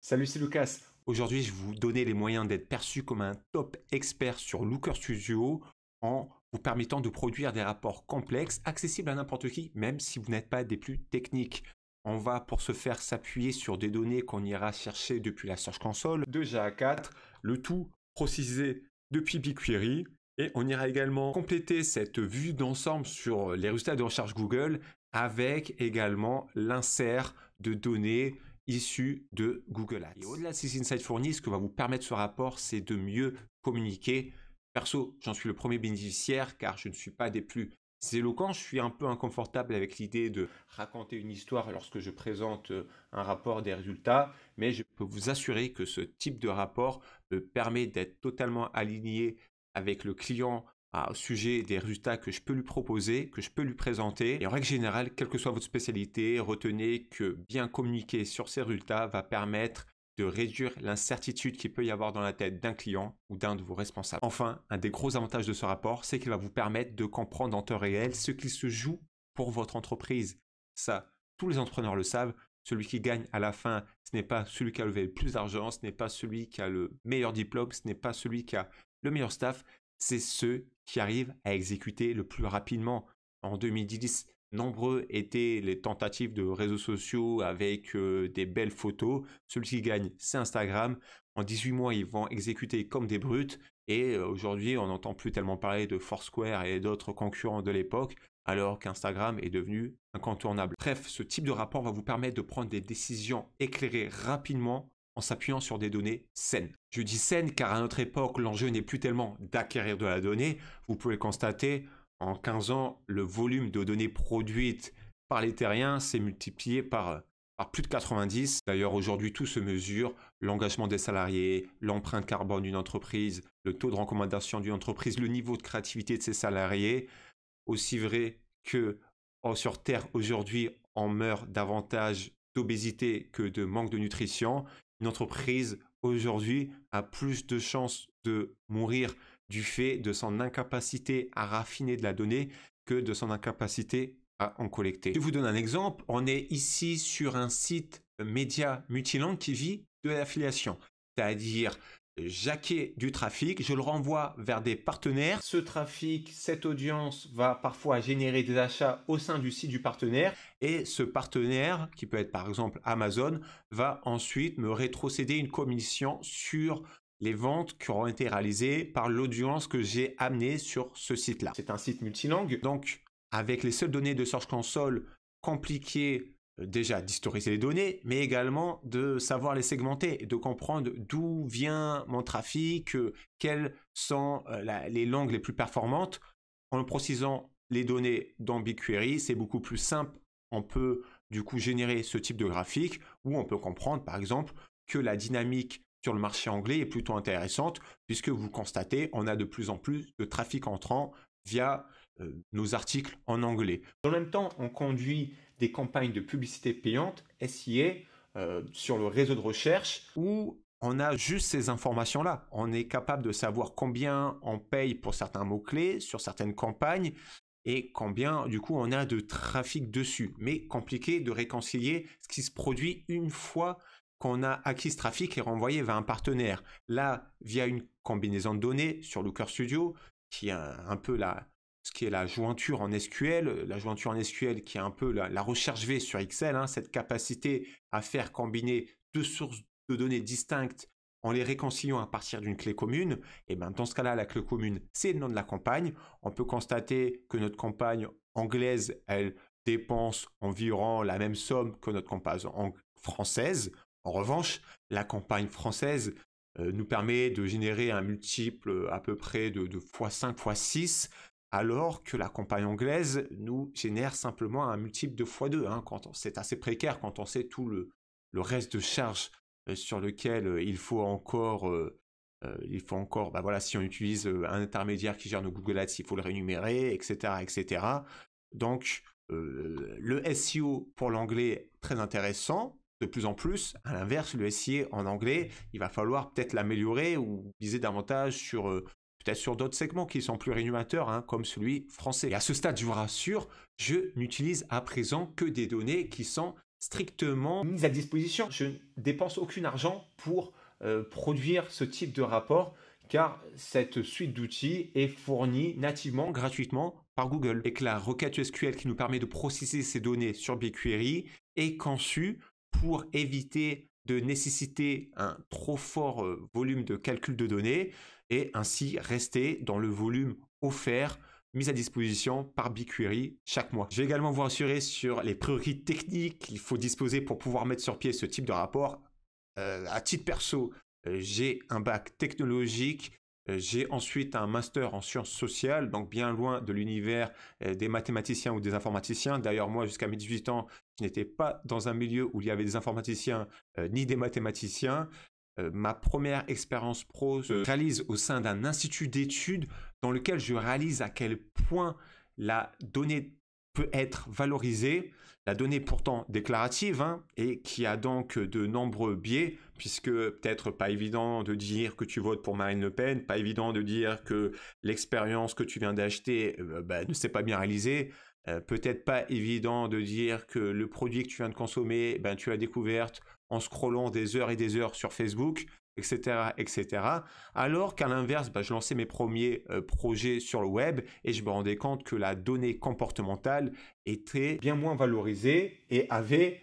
Salut, c'est Lucas. Aujourd'hui, je vais vous donner les moyens d'être perçu comme un top expert sur Looker Studio en vous permettant de produire des rapports complexes, accessibles à n'importe qui, même si vous n'êtes pas des plus techniques. On va pour se faire s'appuyer sur des données qu'on ira chercher depuis la Search Console, de GA4, le tout précisé depuis BigQuery. Et on ira également compléter cette vue d'ensemble sur les résultats de recherche Google avec également l'insert de données issu de Google Ads. au-delà de ces insights fournis, ce que va vous permettre ce rapport, c'est de mieux communiquer. Perso, j'en suis le premier bénéficiaire car je ne suis pas des plus éloquents. Je suis un peu inconfortable avec l'idée de raconter une histoire lorsque je présente euh, un rapport des résultats, mais je peux vous assurer que ce type de rapport me permet d'être totalement aligné avec le client au sujet des résultats que je peux lui proposer, que je peux lui présenter. Et en règle générale, quelle que soit votre spécialité, retenez que bien communiquer sur ces résultats va permettre de réduire l'incertitude qu'il peut y avoir dans la tête d'un client ou d'un de vos responsables. Enfin, un des gros avantages de ce rapport, c'est qu'il va vous permettre de comprendre en temps réel ce qui se joue pour votre entreprise. Ça, tous les entrepreneurs le savent, celui qui gagne à la fin, ce n'est pas celui qui a levé le plus d'argent, ce n'est pas celui qui a le meilleur diplôme, ce n'est pas celui qui a le meilleur staff, c'est ceux qui arrivent à exécuter le plus rapidement. En 2010, nombreux étaient les tentatives de réseaux sociaux avec euh, des belles photos. Celui qui gagne, c'est Instagram. En 18 mois, ils vont exécuter comme des brutes. Et euh, aujourd'hui, on n'entend plus tellement parler de Foursquare et d'autres concurrents de l'époque, alors qu'Instagram est devenu incontournable. Bref, ce type de rapport va vous permettre de prendre des décisions éclairées rapidement en s'appuyant sur des données saines. Je dis saines car à notre époque, l'enjeu n'est plus tellement d'acquérir de la donnée. Vous pouvez constater, en 15 ans, le volume de données produites par les terriens s'est multiplié par, euh, plus de 90. D'ailleurs, aujourd'hui, tout se mesure, l'engagement des salariés, l'empreinte carbone d'une entreprise, le taux de recommandation d'une entreprise, le niveau de créativité de ses salariés. Aussi vrai que oh, sur Terre, aujourd'hui, on meurt davantage d'obésité que de manque de nutrition, une entreprise aujourd'hui a plus de chances de mourir du fait de son incapacité à raffiner de la donnée que de son incapacité à en collecter. Je vous donne un exemple. On est ici sur un site euh, média multilingue qui vit de l'affiliation, c'est-à-dire Jaquet du trafic, je le renvoie vers des partenaires. Ce trafic, cette audience va parfois générer des achats au sein du site du partenaire et ce partenaire, qui peut être par exemple Amazon, va ensuite me rétrocéder une commission sur les ventes qui auront été réalisées par l'audience que j'ai amenée sur ce site-là. C'est un site multilingue, donc avec les seules données de Search Console compliquées euh, déjà d'historiser les données, mais également de savoir les segmenter, et de comprendre d'où vient mon trafic, euh, quelles sont euh, les langues les plus performantes. En précisant les données dans BigQuery, c'est beaucoup plus simple. On peut du coup générer ce type de graphique où on peut comprendre par exemple que la dynamique sur le marché anglais est plutôt intéressante puisque vous constatez on a de plus en plus de trafic entrant via nos articles en anglais. En même temps, on conduit des campagnes de publicité payante, SIA, euh, sur le réseau de recherche, où on a juste ces informations-là. On est capable de savoir combien on paye pour certains mots-clés, sur certaines campagnes, et combien du coup on a de trafic dessus. Mais compliqué de réconcilier ce qui se produit une fois qu'on a acquis ce trafic et renvoyé vers un partenaire. Là, via une combinaison de données sur Looker Studio, qui est un peu la, ce qui est la jointure en SQL, la jointure en SQL qui est un peu la, recherche V sur Excel, hein, cette capacité à faire combiner deux sources de données distinctes en les réconciliant à partir d'une clé commune, et eh ben, dans ce cas-là, la clé commune, c'est le nom de la campagne. On peut constater que notre campagne anglaise, elle dépense environ la même somme que notre campagne française. En revanche, la campagne française euh, nous permet de générer un multiple euh, à peu près de, de x5, x6, alors que la campagne anglaise nous génère simplement un multiple de x2. Hein, c'est assez précaire quand on sait tout le, le reste de charge euh, sur lequel euh, il faut encore, euh, il faut encore, bah voilà, si on utilise un intermédiaire qui gère nos Google Ads, il faut le rémunérer, etc., etc. Donc le SEO pour l'anglais très intéressant, de plus en plus. À l'inverse, le SIA e en anglais, il va falloir peut-être l'améliorer ou viser davantage sur peut-être sur d'autres segments qui sont plus rénovateurs hein, comme celui français. Et à ce stade, je vous rassure, je n'utilise à présent que des données qui sont strictement mises à disposition. Je ne dépense aucun argent pour euh, produire ce type de rapport, car cette suite d'outils est fournie nativement, gratuitement, par Google. Et que la requête SQL qui nous permet de processer ces données sur BigQuery est conçue pour éviter de nécessiter un trop fort euh, volume de calcul de données, et ainsi rester dans le volume offert mis à disposition par BigQuery chaque mois. Je vais également vous rassurer sur les priorités techniques qu'il faut disposer pour pouvoir mettre sur pied ce type de rapport. Euh, à titre perso, euh, j'ai un bac technologique, euh, j'ai ensuite un master en sciences sociales, donc bien loin de l'univers des mathématiciens ou des informaticiens. D'ailleurs, moi, jusqu'à mes 18 ans, je n'étais pas dans un milieu où il y avait des informaticiens ni des mathématiciens. Euh, ma première expérience pro se réalise au sein d'un institut d'études dans lequel je réalise à quel point la donnée peut être valorisée, la donnée pourtant déclarative, hein, et qui a donc de nombreux biais, puisque peut-être pas évident de dire que tu votes pour Marine Le Pen, pas évident de dire que l'expérience que tu viens d'acheter euh, bah, ne s'est pas bien réalisée, euh, peut-être pas évident de dire que le produit que tu viens de consommer, ben, tu l'as découverte en scrollant des heures et des heures sur Facebook, etc., etc. Alors qu'à l'inverse, bah, je lançais mes premiers euh, projets sur le web et je me rendais compte que la donnée comportementale était bien moins valorisée et avait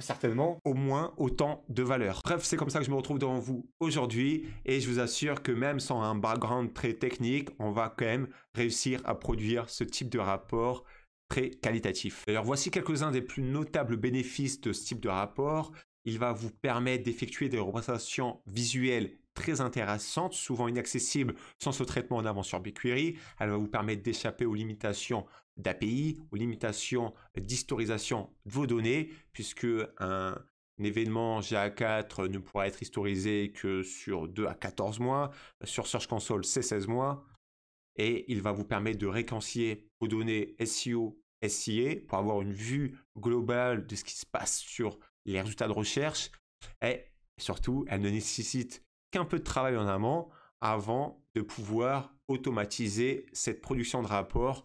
certainement au moins autant de valeur. Bref, c'est comme ça que je me retrouve devant vous aujourd'hui et je vous assure que même sans un background très technique, on va quand même réussir à produire ce type de rapport très qualitatif. D'ailleurs, voici quelques-uns des plus notables bénéfices de ce type de rapport. Il va vous permettre d'effectuer des représentations visuelles très intéressantes, souvent inaccessibles sans ce traitement en avant sur BigQuery. Elle va vous permettre d'échapper aux limitations d'API, aux limitations d'historisation de vos données, puisque un, événement GA4 ne pourra être historisé que sur 2 à 14 mois. Sur Search Console, c'est 16 mois. Et il va vous permettre de réconcilier vos données SEO SIA pour avoir une vue globale de ce qui se passe sur les résultats de recherche. Et surtout, elle ne nécessite qu'un peu de travail en amont avant de pouvoir automatiser cette production de rapports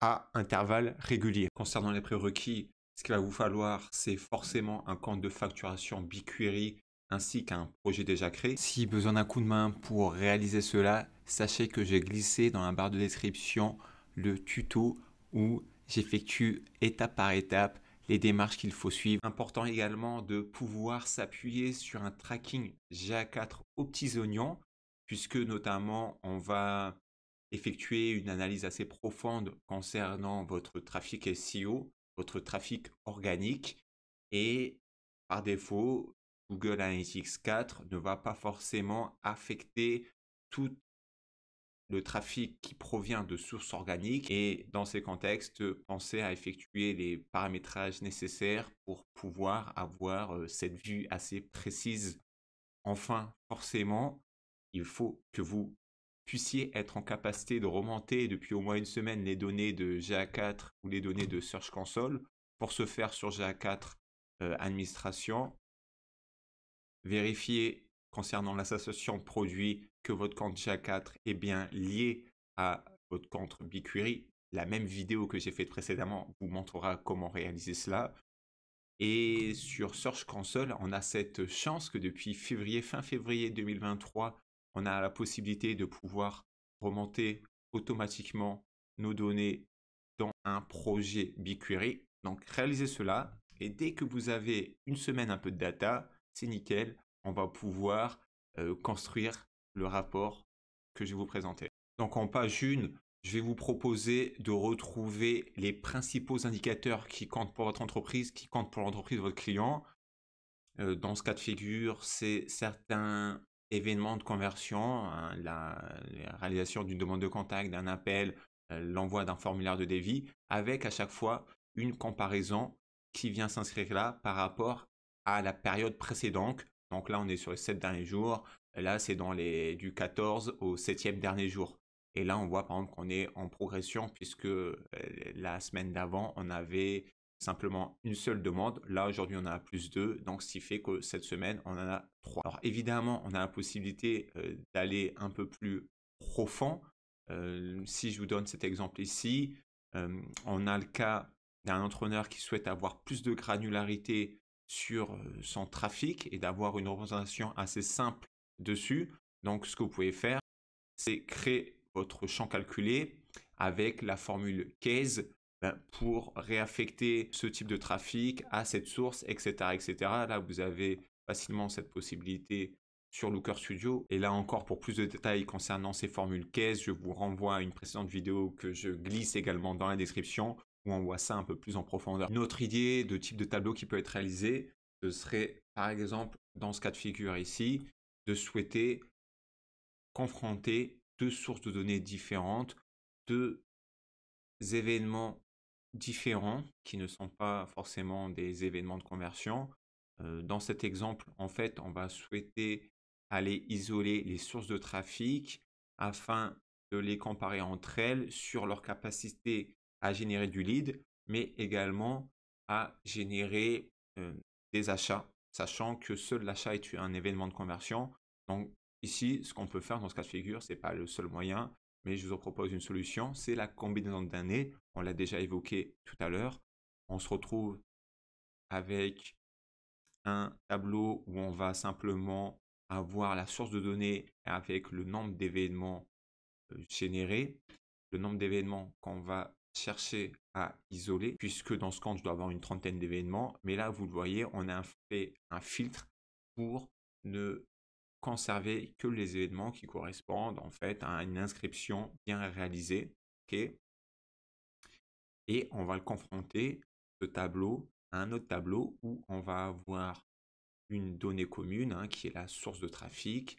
à intervalles réguliers. Concernant les prérequis, ce qu'il va vous falloir, c'est forcément un compte de facturation BigQuery ainsi qu'un projet déjà créé. Si besoin d'un coup de main pour réaliser cela, sachez que j'ai glissé dans la barre de description le tuto où J'effectue étape par étape les démarches qu'il faut suivre. Important également de pouvoir s'appuyer sur un tracking GA4 aux petits oignons, puisque notamment on va effectuer une analyse assez profonde concernant votre trafic SEO, votre trafic organique, et par défaut, Google Analytics 4 ne va pas forcément affecter tout le trafic qui provient de sources organiques et dans ces contextes, pensez à effectuer les paramétrages nécessaires pour pouvoir avoir euh, cette vue assez précise. Enfin, forcément, il faut que vous puissiez être en capacité de remonter depuis au moins une semaine les données de GA4 ou les données de Search Console. Pour se faire sur GA4 euh, Administration, Vérifiez concernant l'association produit que votre compte GA4 est bien lié à votre compte BigQuery. La même vidéo que j'ai faite précédemment vous montrera comment réaliser cela. Et sur Search Console, on a cette chance que depuis février, fin février 2023, on a la possibilité de pouvoir remonter automatiquement nos données dans un projet BigQuery. Donc réalisez cela et dès que vous avez une semaine un peu de data, c'est nickel, on va pouvoir euh, construire le rapport que je vais vous présenter. Donc en page 1, je vais vous proposer de retrouver les principaux indicateurs qui comptent pour votre entreprise, qui comptent pour l'entreprise de votre client. Euh, dans ce cas de figure, c'est certains événements de conversion, hein, la, réalisation d'une demande de contact, d'un appel, euh, l'envoi d'un formulaire de devis, avec à chaque fois une comparaison qui vient s'inscrire là par rapport à la période précédente, donc là, on est sur les 7 derniers jours. Là, c'est dans les du 14 au 7e dernier jour. Et là, on voit par exemple qu'on est en progression puisque euh, la semaine d'avant, on avait simplement une seule demande. Là, aujourd'hui, on a plus deux. Donc, ce qui fait que cette semaine, on en a trois. Alors, évidemment, on a la possibilité euh, d'aller un peu plus profond. Euh, si je vous donne cet exemple ici, on a le cas d'un entrepreneur qui souhaite avoir plus de granularité sur son trafic et d'avoir une représentation assez simple dessus. Donc ce que vous pouvez faire, c'est créer votre champ calculé avec la formule case ben, pour réaffecter ce type de trafic à cette source, etc. etc. Là, vous avez facilement cette possibilité sur Looker Studio. Et là encore, pour plus de détails concernant ces formules case, je vous renvoie à une précédente vidéo que je glisse également dans la description on voit ça un peu plus en profondeur. Une autre idée de type de tableau qui peut être réalisé, ce serait par exemple, dans ce cas de figure ici, de souhaiter confronter deux sources de données différentes, deux événements différents qui ne sont pas forcément des événements de conversion. Euh, dans cet exemple, en fait, on va souhaiter aller isoler les sources de trafic afin de les comparer entre elles sur leur capacité à générer du lead, mais également à générer euh, des achats, sachant que seul l'achat est un événement de conversion. Donc ici, ce qu'on peut faire dans ce cas de figure, c'est pas le seul moyen, mais je vous propose une solution, c'est la combinaison d'années. On l'a déjà évoqué tout à l'heure. On se retrouve avec un tableau où on va simplement avoir la source de données avec le nombre d'événements euh, générés, le nombre d'événements qu'on va chercher à isoler, puisque dans ce camp, je dois avoir une trentaine d'événements. Mais là, vous le voyez, on a fait un filtre pour ne conserver que les événements qui correspondent en fait à une inscription bien réalisée. Et on va le confronter, ce tableau, à un autre tableau où on va avoir une donnée commune hein, qui est la source de trafic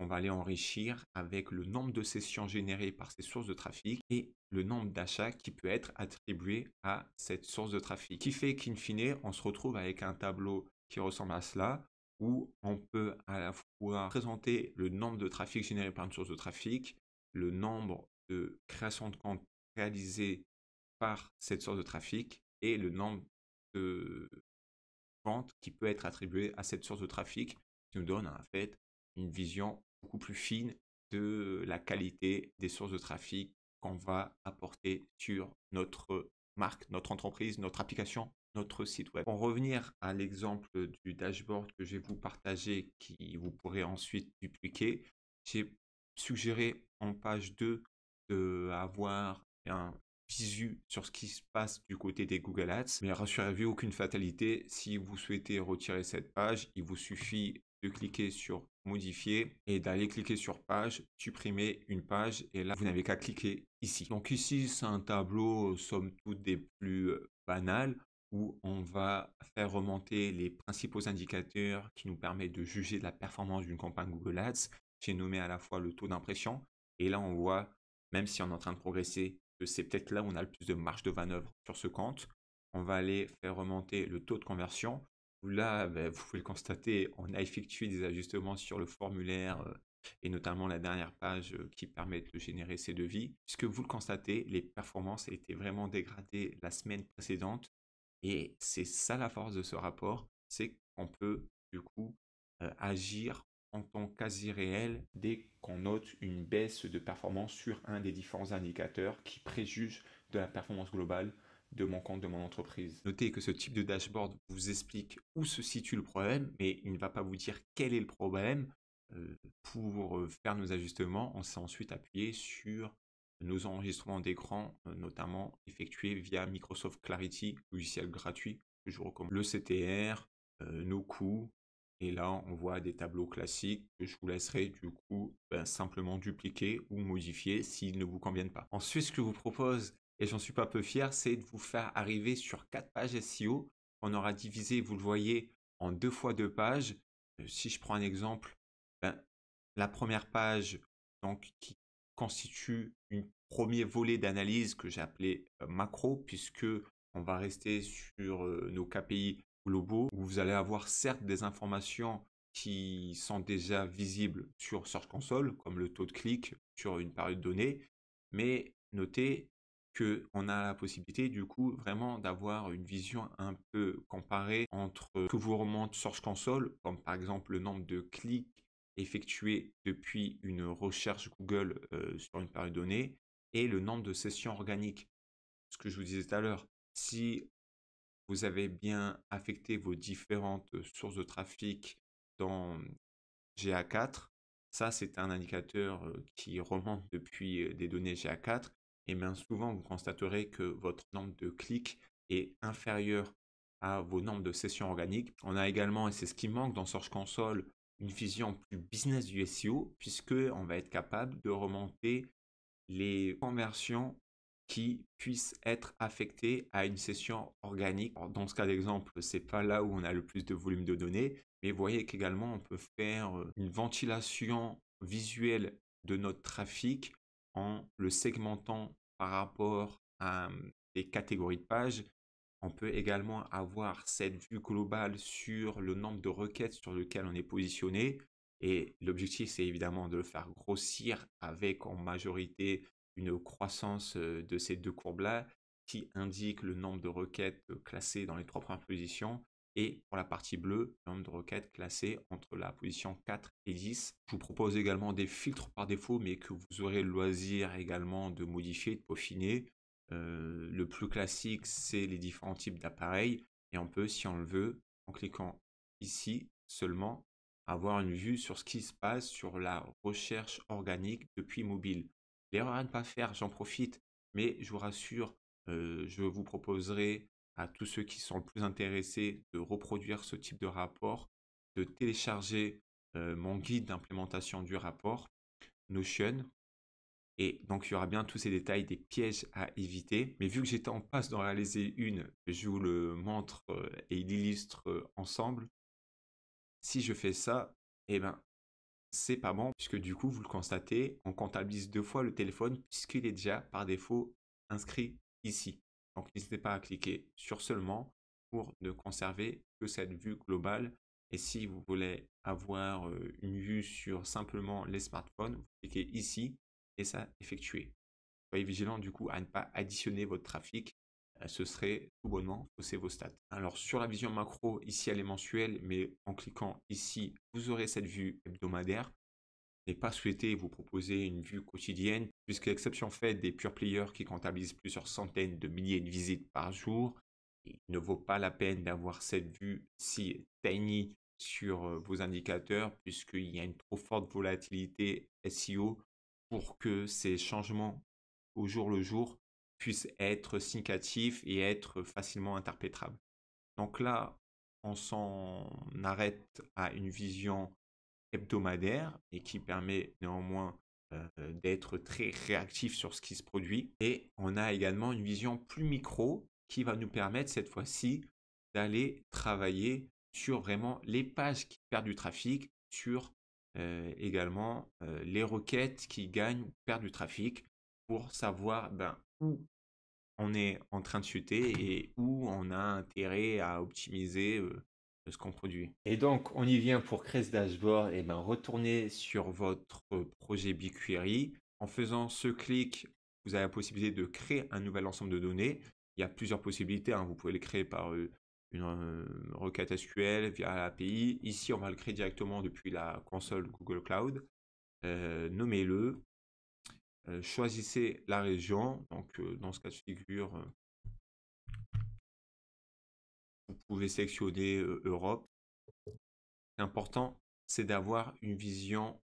on va aller enrichir avec le nombre de sessions générées par ces sources de trafic et le nombre d'achats qui peut être attribué à cette source de trafic. Qui fait qu'in fine, on se retrouve avec un tableau qui ressemble à cela, où on peut à la fois présenter le nombre de trafic généré par une source de trafic, le nombre de créations de comptes réalisées par cette source de trafic et le nombre de ventes qui peut être attribué à cette source de trafic, qui nous donne en fait une vision beaucoup plus fine de la qualité des sources de trafic qu'on va apporter sur notre marque, notre entreprise, notre application, notre site web. Pour revenir à l'exemple du dashboard que je vais vous partager, qui vous pourrez ensuite dupliquer, j'ai suggéré en page 2 d'avoir un visu sur ce qui se passe du côté des Google Ads. Mais rassurez-vous, aucune fatalité. Si vous souhaitez retirer cette page, il vous suffit de cliquer sur modifier et d'aller cliquer sur page, supprimer une page et là vous n'avez qu'à cliquer ici. Donc ici c'est un tableau euh, somme toute des plus euh, banales où on va faire remonter les principaux indicateurs qui nous permettent de juger de la performance d'une campagne Google Ads. J'ai nommé à la fois le taux d'impression et là on voit même si on est en train de progresser que c'est peut-être là où on a le plus de marge de manœuvre sur ce compte. On va aller faire remonter le taux de conversion Là, bah, vous pouvez le constater, on a effectué des ajustements sur le formulaire euh, et notamment la dernière page euh, qui permet de générer ces devis. Puisque vous le constatez, les performances étaient vraiment dégradées la semaine précédente. Et c'est ça la force de ce rapport, c'est qu'on peut du coup euh, agir en temps quasi réel dès qu'on note une baisse de performance sur un des différents indicateurs qui préjugent de la performance globale de mon compte, de mon entreprise. Notez que ce type de dashboard vous explique où se situe le problème, mais il ne va pas vous dire quel est le problème. Euh, pour euh, faire nos ajustements, on s'est ensuite appuyé sur nos enregistrements d'écran, euh, notamment effectués via Microsoft Clarity, logiciel gratuit que je vous recommande. Le CTR, nos coûts, et là, on voit des tableaux classiques que je vous laisserai du coup ben, simplement dupliquer ou modifier s'ils ne vous conviennent pas. Ensuite, ce que je vous propose, et j'en suis pas peu fier, c'est de vous faire arriver sur quatre pages SEO. On aura divisé, vous le voyez, en deux fois deux pages. Euh, si je prends un exemple, ben, la première page donc, qui constitue un premier volet d'analyse que j'ai appelé euh, macro, puisque on va rester sur euh, nos KPI globaux, où vous allez avoir certes des informations qui sont déjà visibles sur Search Console, comme le taux de clic sur une période donnée, mais notez on a la possibilité du coup vraiment d'avoir une vision un peu comparée entre ce que vous remonte Search Console, comme par exemple le nombre de clics effectués depuis une recherche Google euh, sur une période donnée, et le nombre de sessions organiques. Ce que je vous disais tout à l'heure, si vous avez bien affecté vos différentes euh, sources de trafic dans GA4, ça c'est un indicateur euh, qui remonte depuis des données GA4 et eh bien souvent vous constaterez que votre nombre de clics est inférieur à vos nombres de sessions organiques. On a également, et c'est ce qui manque dans Search Console, une vision plus business du SEO, puisque on va être capable de remonter les conversions qui puissent être affectées à une session organique. dans ce cas d'exemple, ce n'est pas là où on a le plus de volume de données, mais vous voyez qu'également on peut faire euh, une ventilation visuelle de notre trafic en le segmentant par rapport à des catégories de pages. On peut également avoir cette vue globale sur le nombre de requêtes sur lesquelles on est positionné. Et l'objectif, c'est évidemment de le faire grossir avec en majorité une croissance de ces deux courbes-là qui indique le nombre de requêtes classées dans les trois premières positions et pour la partie bleue, le nombre de requêtes classées entre la position 4 et 10. Je vous propose également des filtres par défaut, mais que vous aurez le loisir également de modifier, de peaufiner. Euh, le plus classique, c'est les différents types d'appareils. Et on peut, si on le veut, en cliquant ici seulement, avoir une vue sur ce qui se passe sur la recherche organique depuis mobile. L'erreur à ne pas faire, j'en profite, mais je vous rassure, euh, je vous proposerai à tous ceux qui sont le plus intéressés de reproduire ce type de rapport, de télécharger euh, mon guide d'implémentation du rapport, Notion. Et donc, il y aura bien tous ces détails des pièges à éviter. Mais vu que j'étais en passe d'en réaliser une, je vous le montre euh, et l'illustre euh, ensemble. Si je fais ça, eh ben, c'est pas bon, puisque du coup, vous le constatez, on comptabilise deux fois le téléphone, puisqu'il est déjà par défaut inscrit ici. Donc n'hésitez pas à cliquer sur seulement pour ne conserver que cette vue globale. Et si vous voulez avoir une vue sur simplement les smartphones, vous cliquez ici et ça effectué. Soyez vigilant du coup à ne pas additionner votre trafic. Ce serait tout bonnement fausser vos stats. Alors sur la vision macro, ici elle est mensuelle, mais en cliquant ici, vous aurez cette vue hebdomadaire pas souhaité vous proposer une vue quotidienne, puisque l'exception faite des pure players qui comptabilisent plusieurs centaines de milliers de visites par jour, il ne vaut pas la peine d'avoir cette vue si tiny sur euh, vos indicateurs, puisqu'il y a une trop forte volatilité SEO pour que ces changements au jour le jour puissent être significatifs et être facilement interprétables. Donc là, on s'en arrête à une vision hebdomadaire et qui permet néanmoins euh, euh, d'être très réactif sur ce qui se produit. Et on a également une vision plus micro qui va nous permettre cette fois-ci d'aller travailler sur vraiment les pages qui perdent du trafic, sur euh, également les requêtes qui gagnent ou perdent du trafic pour savoir ben, où on est en train de chuter et où on a intérêt à optimiser ce qu'on produit. Et donc, on y vient pour créer ce dashboard. Et eh ben, retournez sur votre projet BigQuery. En faisant ce clic, vous avez la possibilité de créer un nouvel ensemble de données. Il y a plusieurs possibilités. Hein. Vous pouvez le créer par euh, une, euh, requête SQL via l'API. Ici, on va le créer directement depuis la console Google Cloud. Euh, nommez-le. choisissez la région. Donc, dans ce cas de figure, vous pouvez sélectionner Europe. L'important, c'est d'avoir une vision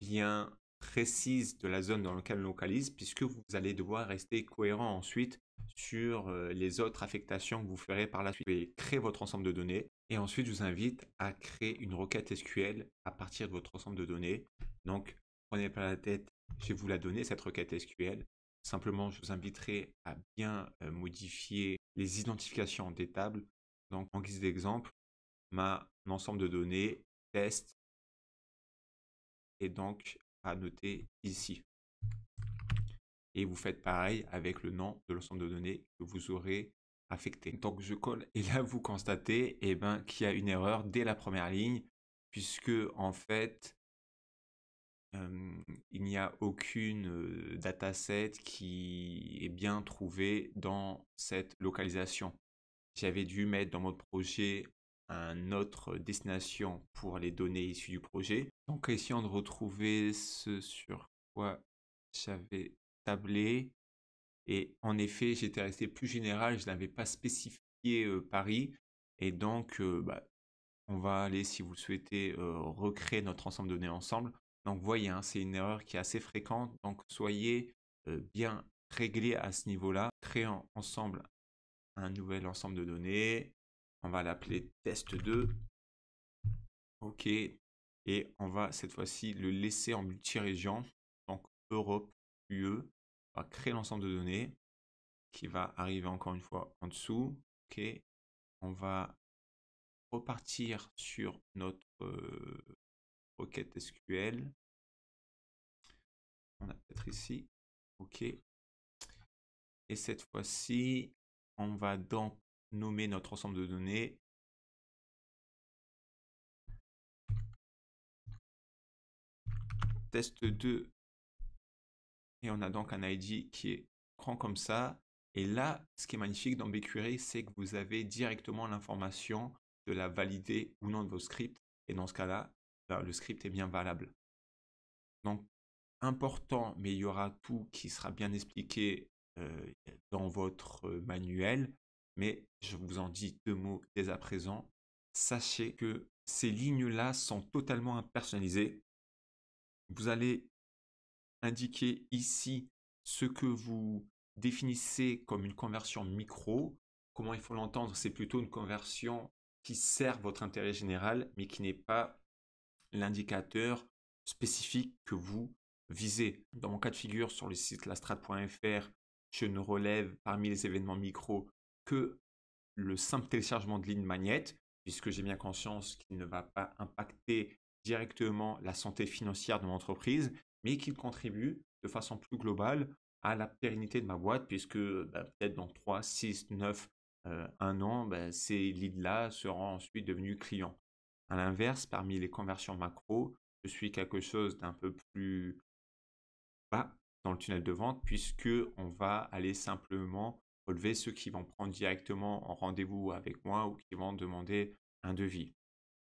bien précise de la zone dans laquelle on localise, puisque vous allez devoir rester cohérent ensuite sur les autres affectations que vous ferez par la suite. Vous pouvez créer votre ensemble de données et ensuite je vous invite à créer une requête SQL à partir de votre ensemble de données. Donc prenez pas la tête, je vais vous la donner cette requête SQL. Simplement, je vous inviterai à bien modifier les identifications des tables donc, en guise d'exemple, ma ensemble de données test est donc à noter ici. Et vous faites pareil avec le nom de l'ensemble de données que vous aurez affecté. Donc je colle et là vous constatez eh ben, qu'il y a une erreur dès la première ligne puisque en fait il n'y a aucune dataset qui est bien trouvé dans cette localisation j'avais dû mettre dans mon projet un autre destination pour les données issues du projet. Donc essayons de retrouver ce sur quoi j'avais tablé. Et en effet, j'étais resté plus général, je n'avais pas spécifié euh, Paris. Et donc, euh, bah, on va aller, si vous souhaitez, euh, recréer notre ensemble de données ensemble. Donc voyez, hein, c'est une erreur qui est assez fréquente. Donc soyez bien réglé à ce niveau-là, créant ensemble un nouvel ensemble de données. On va l'appeler test2. OK. Et on va cette fois-ci le laisser en multi-région. Donc Europe, UE. On va créer l'ensemble de données qui va arriver encore une fois en dessous. OK. On va repartir sur notre euh, requête SQL. On a peut-être ici. OK. Et cette fois-ci, on va donc nommer notre ensemble de données test 2. Et on a donc un ID qui est grand comme ça. Et là, ce qui est magnifique dans BQRI, c'est que vous avez directement l'information de la valider ou non de vos scripts. Et dans ce cas-là, bah, le script est bien valable. Donc, important, mais il y aura tout qui sera bien expliqué euh, dans votre manuel, mais je vous en dis deux mots dès à présent. Sachez que ces lignes-là sont totalement impersonnalisées. Vous allez indiquer ici ce que vous définissez comme une conversion micro. Comment il faut l'entendre C'est plutôt une conversion qui sert votre intérêt général, mais qui n'est pas l'indicateur spécifique que vous visez. Dans mon cas de figure sur le site lastrade.fr, je ne relève parmi les événements micro que le simple téléchargement de lignes magnette, puisque j'ai bien conscience qu'il ne va pas impacter directement la santé financière de mon entreprise, mais qu'il contribue de façon plus globale à la pérennité de ma boîte, puisque bah, peut-être dans 3, 6, 9, 1 an, bah, ces leads-là seront ensuite devenus clients. A l'inverse, parmi les conversions macro, je suis quelque chose d'un peu plus bas dans le tunnel de vente puisque on va aller simplement relever ceux qui vont prendre directement en rendez-vous avec moi ou qui vont demander un devis.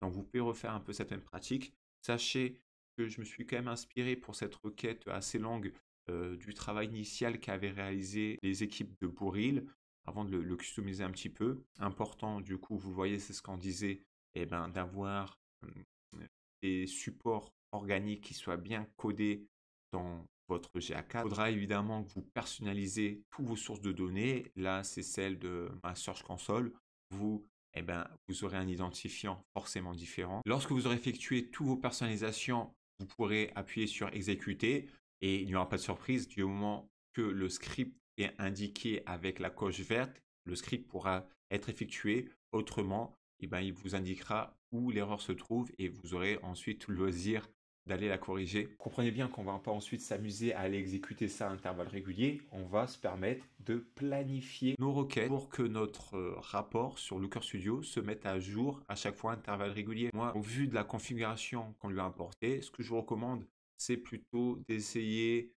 Donc vous pouvez refaire un peu cette même pratique. Sachez que je me suis quand même inspiré pour cette requête assez longue euh, du travail initial qu'avaient réalisé les équipes de Bourril avant de le, customiser un petit peu. Important du coup, vous voyez, c'est ce qu'on disait, et eh ben, d'avoir euh, des supports organiques qui soient bien codés dans votre GA4. Il faudra évidemment que vous personnalisez toutes vos sources de données. Là, c'est celle de ma Search Console. Vous, eh ben, vous aurez un identifiant forcément différent. Lorsque vous aurez effectué toutes vos personnalisations, vous pourrez appuyer sur exécuter et il n'y aura pas de surprise du moment que le script est indiqué avec la coche verte. Le script pourra être effectué autrement. Eh ben, il vous indiquera où l'erreur se trouve et vous aurez ensuite le loisir d'aller la corriger. Comprenez bien qu'on ne va pas ensuite s'amuser à aller exécuter ça à intervalles réguliers, on va se permettre de planifier nos requêtes pour que notre euh, rapport sur Looker Studio se mette à jour à chaque fois à intervalles réguliers. Moi, au vu de la configuration qu'on lui a apportée, ce que je vous recommande, c'est plutôt d'essayer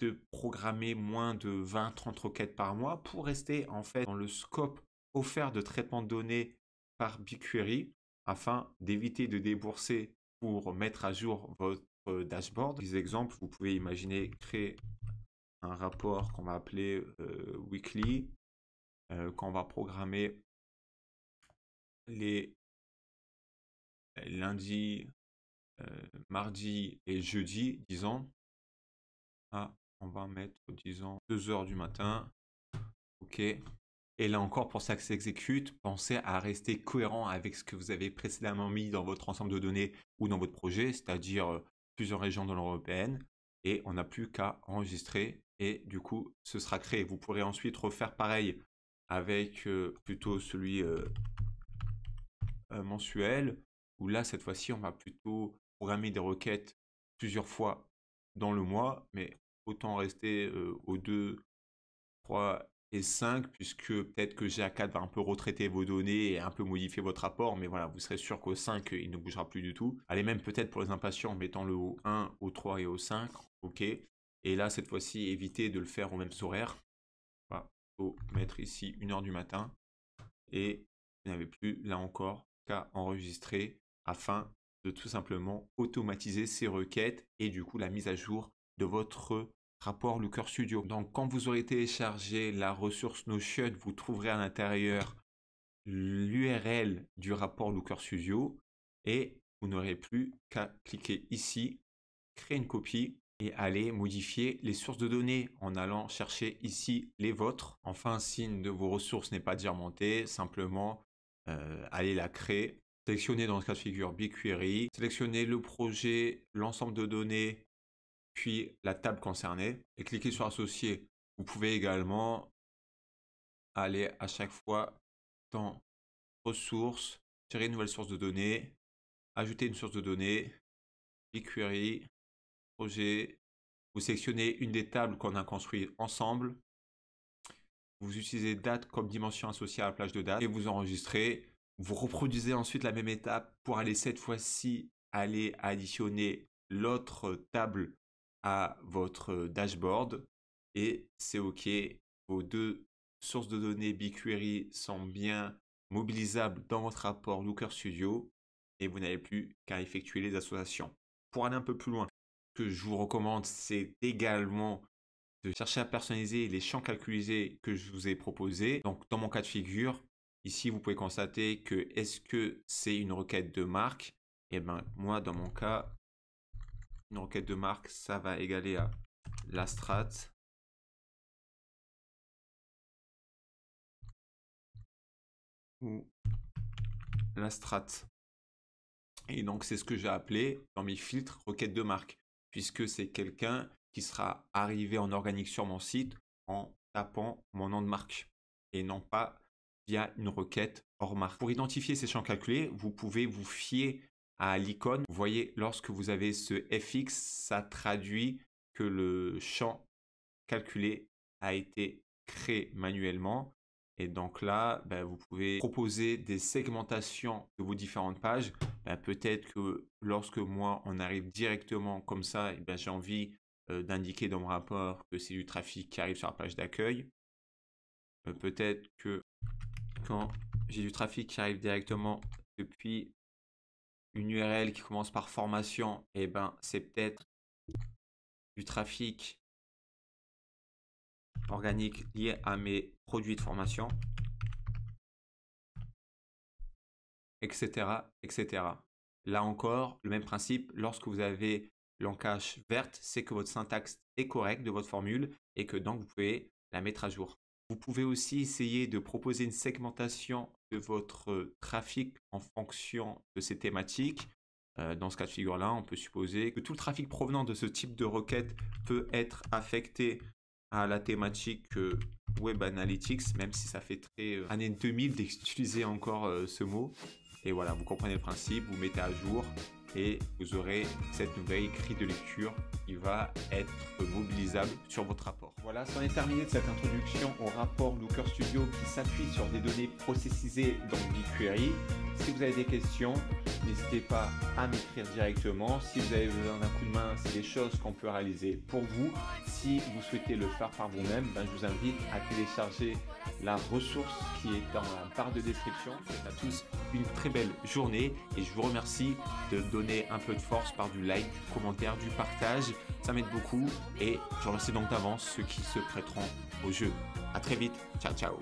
de programmer moins de 20-30 requêtes par mois pour rester en fait dans le scope offert de traitement de données par BigQuery afin d'éviter de débourser pour mettre à jour votre dashboard. Des exemples, vous pouvez imaginer créer un rapport qu'on va appeler euh, weekly, euh, qu'on va programmer les lundi euh, mardi et jeudi, disons. Ah, on va mettre, disons, 2 heures du matin. OK. Et là encore, pour ça que ça s'exécute, pensez à rester cohérent avec ce que vous avez précédemment mis dans votre ensemble de données ou dans votre projet, c'est-à-dire euh, plusieurs régions de l'Europe européenne. Et on n'a plus qu'à enregistrer et du coup, ce sera créé. Vous pourrez ensuite refaire pareil avec euh, plutôt celui euh, mensuel, où là, cette fois-ci, on va plutôt programmer des requêtes plusieurs fois dans le mois, mais autant rester aux deux, trois et 5, puisque peut-être que GA4 va un peu retraiter vos données et un peu modifier votre rapport, mais voilà, vous serez sûr qu'au 5, il ne bougera plus du tout. Allez même peut-être pour les impatients en mettant le haut 1, au 3 et au 5, ok. Et là, cette fois-ci, évitez de le faire aux même horaires. Voilà, faut mettre ici 1h du matin, et vous n'avez plus, là encore, qu'à enregistrer afin de tout simplement automatiser ces requêtes et du coup la mise à jour de votre rapport Looker Studio. Donc quand vous aurez téléchargé la ressource Notion, vous trouverez à l'intérieur l'URL du rapport Looker Studio et vous n'aurez plus qu'à cliquer ici, créer une copie et aller modifier les sources de données en allant chercher ici les vôtres. Enfin, si une de vos ressources n'est pas diamantée, simplement euh, allez la créer. Sélectionnez dans ce cas de figure BigQuery, sélectionnez le projet, l'ensemble de données puis la table concernée. Et cliquez sur associer. Vous pouvez également aller à chaque fois dans ressources, tirer une nouvelle source de données, ajouter une source de données, query, projet. Vous sélectionnez une des tables qu'on a construites ensemble. Vous utilisez date comme dimension associée à la plage de date et vous enregistrez. Vous reproduisez ensuite la même étape pour aller cette fois-ci aller additionner l'autre table votre euh, dashboard et c'est OK. Vos deux sources de données BigQuery sont bien mobilisables dans votre rapport Looker Studio et vous n'avez plus qu'à effectuer les associations. Pour aller un peu plus loin, ce que je vous recommande, c'est également de chercher à personnaliser les champs calculisés que je vous ai proposés. Donc, dans mon cas de figure, ici, vous pouvez constater que est-ce que c'est une requête de marque Et eh ben moi, dans mon cas, une requête de marque, ça va égaler à la Ou la Et donc c'est ce que j'ai appelé dans mes filtres requête de marque, puisque c'est quelqu'un qui sera arrivé en organique sur mon site en tapant mon nom de marque et non pas via une requête hors marque. Pour identifier ces champs calculés, vous pouvez vous fier à l'icône. Vous voyez, lorsque vous avez ce fx, ça traduit que le champ calculé a été créé manuellement. Et donc là, ben, vous pouvez proposer des segmentations de vos différentes pages. Ben, peut-être que lorsque moi, on arrive directement comme ça, eh ben, j'ai envie euh, d'indiquer dans mon rapport que c'est du trafic qui arrive sur la page d'accueil. Euh, peut-être que quand j'ai du trafic qui arrive directement depuis une URL qui commence par formation, et eh ben, c'est peut-être du trafic organique lié à mes produits de formation, etc., etc. Là encore, le même principe, lorsque vous avez l'encache verte, c'est que votre syntaxe est correcte de votre formule et que donc vous pouvez la mettre à jour. Vous pouvez aussi essayer de proposer une segmentation de votre trafic en fonction de ces thématiques. Dans ce cas de figure-là, on peut supposer que tout le trafic provenant de ce type de requête peut être affecté à la thématique Web Analytics, même si ça fait très années année 2000 d'utiliser encore ce mot. Et voilà, vous comprenez le principe, vous mettez à jour et vous aurez cette nouvelle grille de lecture qui va être mobilisable sur votre rapport. Voilà, c'en est terminé de cette introduction au rapport Looker Studio qui s'appuie sur des données processisées dans BigQuery. Si vous avez des questions, n'hésitez pas à m'écrire directement. Si vous avez besoin d'un coup de main, c'est des choses qu'on peut réaliser pour vous. Si vous souhaitez le faire par vous-même, ben, je vous invite à télécharger la ressource qui est dans la barre de description. Je vous souhaite à tous une très belle journée et je vous remercie de donner un peu de force par du like, du commentaire, du partage. Ça m'aide beaucoup et je remercie donc d'avance ceux qui se prêteront au jeu. À très vite. Ciao, ciao.